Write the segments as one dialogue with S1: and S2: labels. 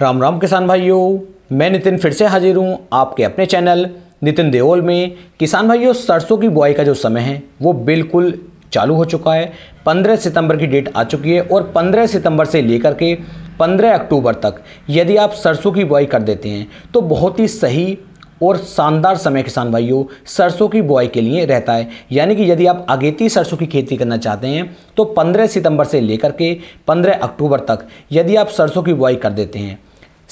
S1: राम राम किसान भाइयों मैं नितिन फिर से हाजिर हूँ आपके अपने चैनल नितिन देओल में किसान भाइयों सरसों की बुआई का जो समय है वो बिल्कुल चालू हो चुका है 15 सितंबर की डेट आ चुकी है और 15 सितंबर से लेकर के 15 अक्टूबर तक यदि आप सरसों की बुआई कर देते हैं तो बहुत ही सही और शानदार समय किसान भाइयों सरसों की बुआई के लिए रहता है यानी कि यदि आप अगेती सरसों की खेती करना चाहते हैं तो 15 सितंबर से लेकर के 15 अक्टूबर तक यदि आप सरसों की बुआई कर देते हैं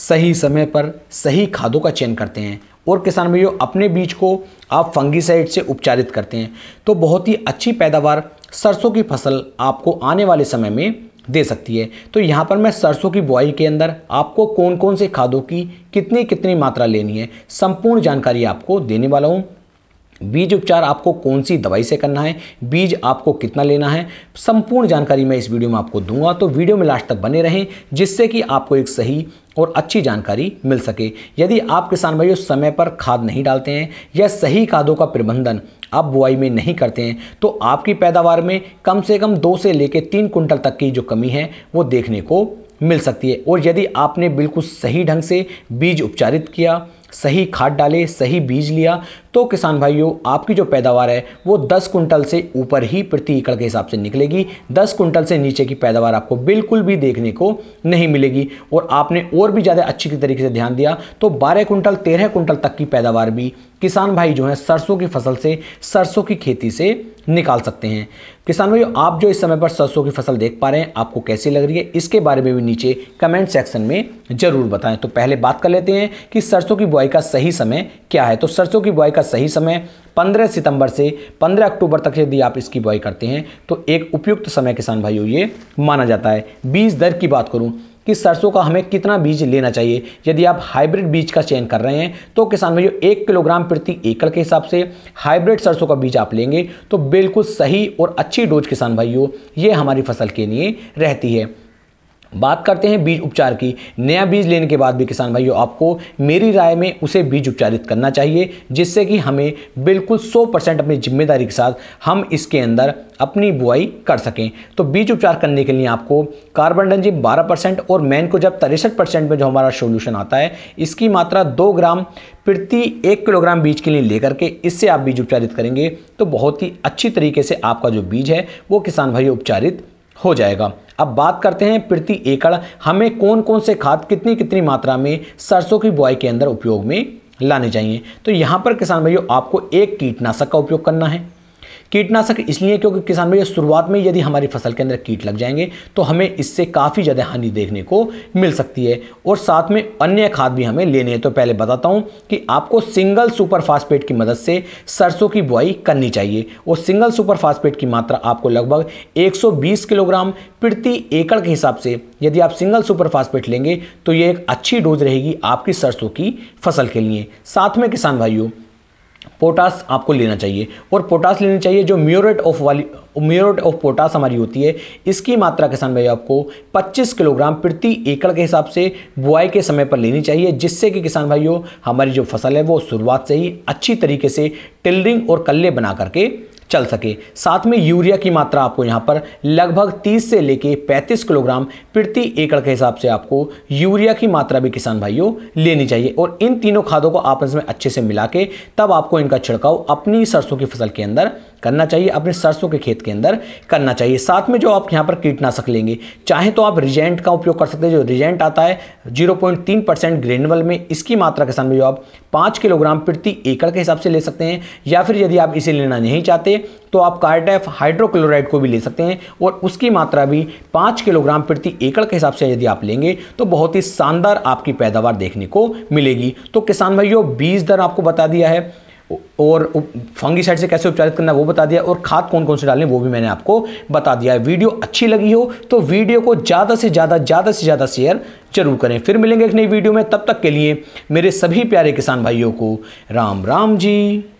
S1: सही समय पर सही खादों का चयन करते हैं और किसान भाइयों अपने बीज को आप फंगीसाइड से उपचारित करते हैं तो बहुत ही अच्छी पैदावार सरसों की फसल आपको आने वाले समय में दे सकती है तो यहाँ पर मैं सरसों की बुआई के अंदर आपको कौन कौन से खादों की कितनी कितनी मात्रा लेनी है संपूर्ण जानकारी आपको देने वाला हूँ बीज उपचार आपको कौन सी दवाई से करना है बीज आपको कितना लेना है संपूर्ण जानकारी मैं इस वीडियो में आपको दूंगा तो वीडियो में लास्ट तक बने रहें जिससे कि आपको एक सही और अच्छी जानकारी मिल सके यदि आप किसान भाइयों समय पर खाद नहीं डालते हैं या सही खादों का प्रबंधन आप बुआई में नहीं करते हैं तो आपकी पैदावार में कम से कम दो से लेकर तीन कुंटल तक की जो कमी है वो देखने को मिल सकती है और यदि आपने बिल्कुल सही ढंग से बीज उपचारित किया सही खाद डाले सही बीज लिया तो किसान भाइयों आपकी जो पैदावार है वो 10 कुंटल से ऊपर ही प्रति एकड़ के हिसाब से निकलेगी 10 कुंटल से नीचे की पैदावार आपको बिल्कुल भी देखने को नहीं मिलेगी और आपने और भी ज़्यादा अच्छी तरीके से ध्यान दिया तो बारह कुंटल तेरह कुंटल तक की पैदावार भी किसान भाई जो है सरसों की फसल से सरसों की खेती से निकाल सकते हैं किसान भाइयों आप जो इस समय पर सरसों की फसल देख पा रहे हैं आपको कैसी लग रही है इसके बारे में भी नीचे कमेंट सेक्शन में ज़रूर बताएं तो पहले बात कर लेते हैं कि सरसों की बुआई का सही समय क्या है तो सरसों की बुआई का का सही समय 15 सितंबर से 15 अक्टूबर तक यदि आप इसकी बुआई करते हैं तो एक उपयुक्त समय किसान भाइयों ये माना जाता है बीज दर की बात करूं कि सरसों का हमें कितना बीज लेना चाहिए यदि आप हाइब्रिड बीज का चयन कर रहे हैं तो किसान भाइयों एक किलोग्राम प्रति एकड़ के हिसाब से हाइब्रिड सरसों का बीज आप लेंगे तो बिल्कुल सही और अच्छी डोज किसान भाइयों ये हमारी फसल के लिए रहती है बात करते हैं बीज उपचार की नया बीज लेने के बाद भी किसान भाइयों आपको मेरी राय में उसे बीज उपचारित करना चाहिए जिससे कि हमें बिल्कुल 100 परसेंट अपनी जिम्मेदारी के साथ हम इसके अंदर अपनी बुआई कर सकें तो बीज उपचार करने के लिए आपको कार्बन जी 12 परसेंट और मैन को जब तिरसठ परसेंट में जो हमारा सोल्यूशन आता है इसकी मात्रा दो ग्राम प्रति एक किलोग्राम बीज के लिए लेकर के इससे आप बीज उपचारित करेंगे तो बहुत ही अच्छी तरीके से आपका जो बीज है वो किसान भाई उपचारित हो जाएगा अब बात करते हैं प्रति एकड़ हमें कौन कौन से खाद कितनी कितनी मात्रा में सरसों की बुआई के अंदर उपयोग में लाने चाहिए तो यहाँ पर किसान भाइयों आपको एक कीटनाशक का उपयोग करना है कीटनाशक इसलिए क्योंकि किसान भैया शुरुआत में यदि हमारी फसल के अंदर कीट लग जाएंगे तो हमें इससे काफ़ी ज़्यादा हानि देखने को मिल सकती है और साथ में अन्य खाद भी हमें लेने हैं तो पहले बताता हूँ कि आपको सिंगल सुपर फास्फेट की मदद से सरसों की बुआई करनी चाहिए और सिंगल सुपर फास्फेट की मात्रा आपको लगभग एक किलोग्राम प्रति एकड़ के हिसाब से यदि आप सिंगल सुपर फास्फेट लेंगे तो ये एक अच्छी डोज रहेगी आपकी सरसों की फसल के लिए साथ में किसान भाइयों पोटास आपको लेना चाहिए और पोटास लेनी चाहिए जो म्यूरेट ऑफ वाली म्यूरेट ऑफ पोटास हमारी होती है इसकी मात्रा किसान भाई आपको 25 किलोग्राम प्रति एकड़ के हिसाब से बुआई के समय पर लेनी चाहिए जिससे कि किसान भाइयों हमारी जो फसल है वो शुरुआत से ही अच्छी तरीके से टिलरिंग और कल्ले बना करके चल सके साथ में यूरिया की मात्रा आपको यहाँ पर लगभग तीस से लेके पैंतीस किलोग्राम प्रति एकड़ के हिसाब से आपको यूरिया की मात्रा भी किसान भाइयों लेनी चाहिए और इन तीनों खादों को आपस में अच्छे से मिला के तब आपको इनका छिड़काव अपनी सरसों की फसल के अंदर करना चाहिए अपने सरसों के खेत के अंदर करना चाहिए साथ में जो आप यहाँ पर कीटनाशक लेंगे चाहे तो आप रिजेंट का उपयोग कर सकते हैं जो रिजेंट आता है 0.3 परसेंट ग्रेनवल में इसकी मात्रा के सामने जो आप पाँच किलोग्राम प्रति एकड़ के हिसाब से ले सकते हैं या फिर यदि आप इसे लेना नहीं चाहते तो आप कार्टेफ हाइड्रोक्लोराइड को भी ले सकते हैं और उसकी मात्रा भी पाँच किलोग्राम प्रति एकड़ के हिसाब से यदि आप लेंगे तो बहुत ही शानदार आपकी पैदावार देखने को मिलेगी तो किसान भाइयों बीज दर आपको बता दिया है और फंगीसाइड से कैसे उपचारित करना वो बता दिया और खाद कौन कौन से डालने वो भी मैंने आपको बता दिया है वीडियो अच्छी लगी हो तो वीडियो को ज़्यादा से ज़्यादा ज़्यादा से ज़्यादा शेयर जरूर करें फिर मिलेंगे एक नई वीडियो में तब तक के लिए मेरे सभी प्यारे किसान भाइयों को राम राम जी